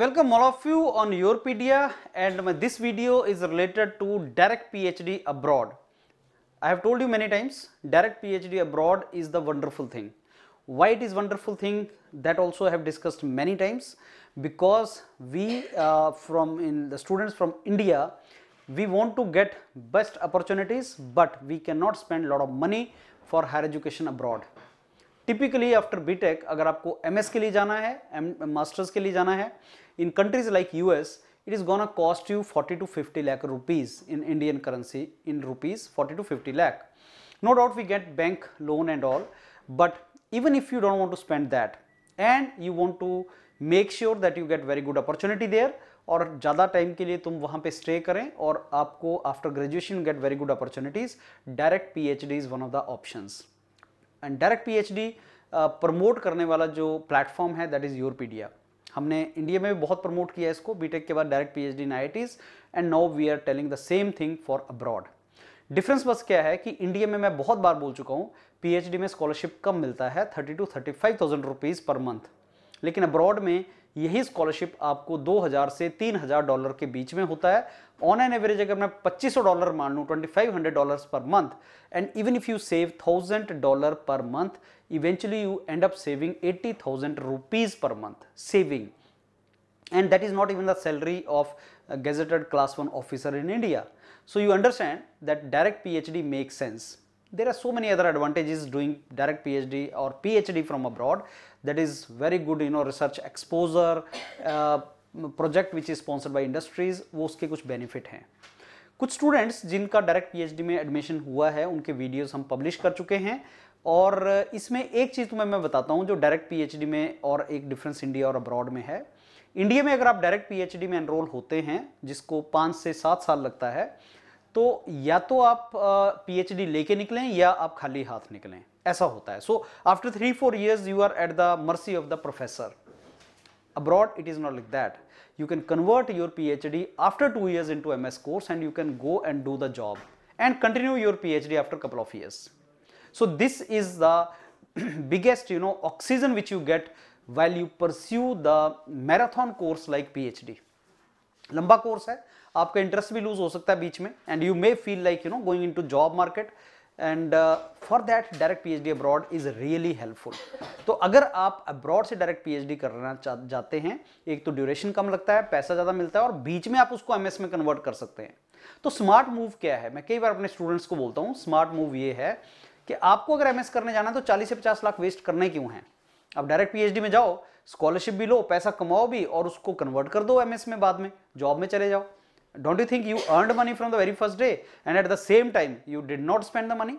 welcome all of you on Europedia and this video is related to direct PhD abroad. I have told you many times direct PhD abroad is the wonderful thing. Why it is wonderful thing that also I have discussed many times because we uh, from in the students from India we want to get best opportunities but we cannot spend a lot of money for higher education abroad typically after B tech अगर आपको M S के लिए जाना है masters के लिए जाना है in countries like U S it is a cost you forty to fifty lakh rupees in Indian currency in rupees forty to fifty lakh no doubt we get bank loan and all but even if you don't want to spend that and you want to make sure that you get very good opportunity there और ज़्यादा time के लिए तुम वहाँ पे stay करें और आपको after graduation get very good opportunities direct P H D is one of the options and direct PhD promote करने वाला जो प्लेटफॉर्म है दैट इज़ योर पीडिया हमने इंडिया में भी बहुत प्रमोट किया इसको बीटेक के बाद direct PhD in IITs and now we are telling the same thing for abroad difference बस क्या है कि इंडिया में मैं बहुत बार बोल चुका हूँ पीएचडी में स्कॉलरशिप कम मिलता है thirty to thirty five thousand rupees per month लेकिन अब्रॉड में यही स्कॉलरशिप आपको 2000 से 3000 डॉलर के बीच में होता है ऑन एन एवरेज अगर मैं 2500 डॉलर मान लू twenty five hundred per month and even if you save thousand dollar per month eventually you end up saving eighty thousand rupees per month saving and that is not even the salary of gazetted class one officer in India so you understand that direct P H D make sense there are so many other advantages doing direct PhD or PhD from abroad that is very good you know research exposure uh, project which is sponsored by industries वो उसके कुछ benefit हैं कुछ students जिनका direct PhD में admission हुआ है उनके videos हम publish कर चुके हैं और इसमें एक चीज़ तुम्हें मैं बताता हूँ जो डायरेक्ट पीएचडी में और एक डिफरेंस इंडिया और अब्रॉड में है इंडिया में अगर आप डायरेक्ट पीएचडी में एनरोल होते हैं जिसको पाँच से सात साल लगता है तो या तो आप पीएचडी लेके निकलें या आप खाली हाथ निकलें ऐसा होता है so after three four years you are at the mercy of the professor abroad it is not like that you can convert your PhD after two years into MS course and you can go and do the job and continue your PhD after couple of years so this is the biggest you know oxygen which you get well you pursue the marathon course like PhD लंबा course है आपका interest भी loose हो सकता है बीच में and you may feel like you know going into job market and for that direct PhD abroad is really helpful तो अगर आप अब्रॉड से डायरेक्ट पीएचडी करना चाहते हैं एक तो ड्यूरेशन कम लगता है पैसा ज़्यादा मिलता है और बीच में आप उसको एमएस में कन्वर्ट कर सकते हैं तो स्मार्ट मूव क्या है मैं कई बार अपने स्टूडेंट्स को बोलता हूँ स्मार्ट मूव ये है कि आपको अगर एमएस करने जाना है तो चालीस से पचास लाख वेस्ट करने क्यों हैं आप डायरेक्ट पीएचडी में जाओ स्कॉलरशिप भी लो पैसा कमाओ भी और उसको कन्वर्ट कर दो एमएस में बाद में जॉब में चले जाओ Don't you think you earned money from the very first day and at the same time you did not spend the money?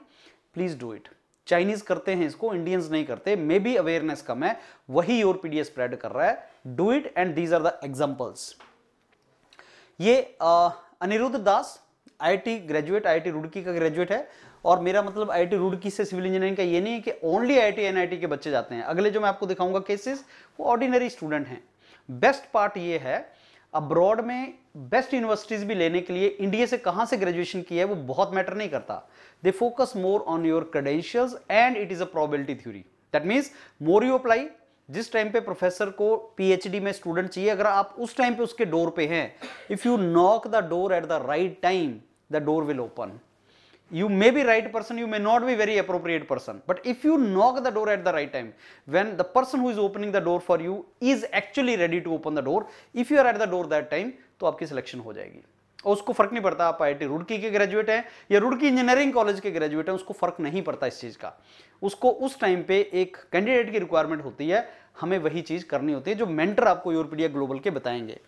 Please do it. Chinese करते हैं इसको इंडियंस नहीं करते मे बी अवेयरनेस कम है वही योर पीडीएस स्प्रेड कर रहा है do it and these are the examples ये Anirudh Das IT graduate IT Roorkee का ग्रेजुएट है और मेरा मतलब आईटी रुड़की से सिविल इंजीनियरिंग का ये नहीं है कि ओनली आईटी एनआईटी के बच्चे जाते हैं अगले जो मैं आपको दिखाऊंगा केसेस वो ऑर्डिनरी स्टूडेंट हैं बेस्ट पार्ट ये है अब्रॉड में बेस्ट यूनिवर्सिटीज़ भी लेने के लिए इंडिया से कहां से ग्रेजुएशन किया है वो बहुत मैटर नहीं करता they focus more on your credentials and it is a probability theory that means more you apply जिस टाइम पे प्रोफेसर को पीएचडी में स्टूडेंट चाहिए अगर आप उस टाइम पे उसके डोर पे हैं if you knock the door at the right time the door will open you may be right person you may not be very appropriate person but if you knock the door at the right time when the person who is opening the door for you is actually ready to open the door if you are at the door that time to aapki selection ho jayegi और उसको फर्क नहीं पड़ता आप आई रुड़की के graduate हैं या Roorkee engineering college के ग्रेजुएट हैं उसको फर्क नहीं पड़ता इस चीज़ का उसको उस टाइम पे एक कैंडिडेट की रिक्वायरमेंट होती है हमें वही चीज़ करनी होती है जो मेंटर आपको यूरोपीडिया ग्लोबल के बताएंगे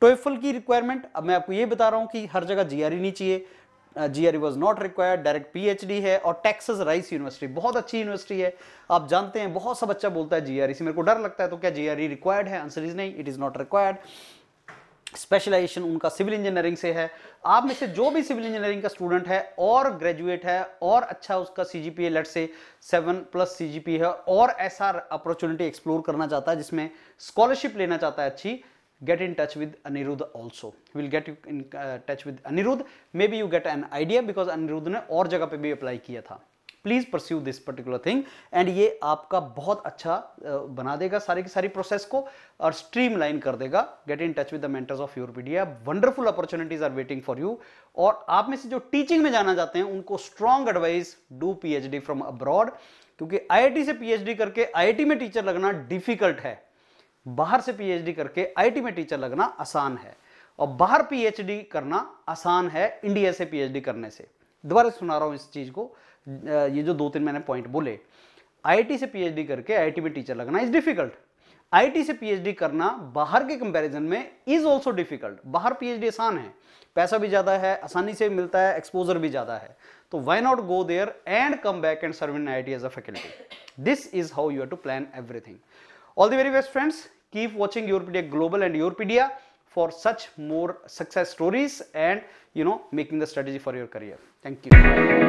टोएफल की रिक्वायरमेंट अब मैं आपको ये बता रहा हूँ कि हर जगह जी नहीं चाहिए GRE was not required direct PhD है और टेक्सस राइस यूनिवर्सिटी बहुत अच्छी यूनिवर्सिटी है आप जानते हैं बहुत सा बच्चा बोलता है जी e। से मेरे को डर लगता है तो क्या जी रिक्वायर्ड e है आंसर इज नहीं it is not required specialisation उनका सिविल इंजीनियरिंग से है आप में से जो भी सिविल इंजीनियरिंग का स्टूडेंट है और ग्रेजुएट है और अच्छा उसका सी जी पी लेट से seven plus C G P है और ऐसा अपॉर्चुनिटी एक्सप्लोर करना चाहता है जिसमें स्कॉलरशिप लेना चाहता है अच्छी get in touch with Anirudh also. He will get you in uh, touch with Anirudh. Maybe you get an idea because Anirudh ने और जगह pe भी अप्लाई किया था please pursue this particular thing and ये आपका बहुत अच्छा uh, बना देगा सारी की सारी प्रोसेस को और स्ट्रीम लाइन कर देगा get in touch with the mentors of your pedia wonderful opportunities are waiting for you और आप में से जो टीचिंग में जाना चाहते हैं उनको strong advice do PhD from abroad क्योंकि आईआईटी से पीएचडी करके आईआईटी में टीचर लगना डिफिकल्ट है बाहर से पीएचडी करके आईटी में टीचर लगना आसान है और बाहर पीएचडी करना आसान है इंडिया से पीएचडी करने से दोबारा सुना रहा हूँ इस चीज़ को ये जो दो तीन मैंने पॉइंट बोले आईटी से पीएचडी करके आईटी में टीचर लगना इज डिफिकल्ट आईटी से पीएचडी करना बाहर के कंपैरिजन में इज ऑल्सो डिफिकल्ट बाहर पीएचडी आसान है पैसा भी ज़्यादा है आसानी से मिलता है एक्सपोजर भी ज़्यादा है तो why not go there and come back and serve in I T as a faculty this is how you have to plan everything All the very best friends. Keep watching Europedia Global and Europedia for such more success stories and you know making the strategy for your career. Thank you.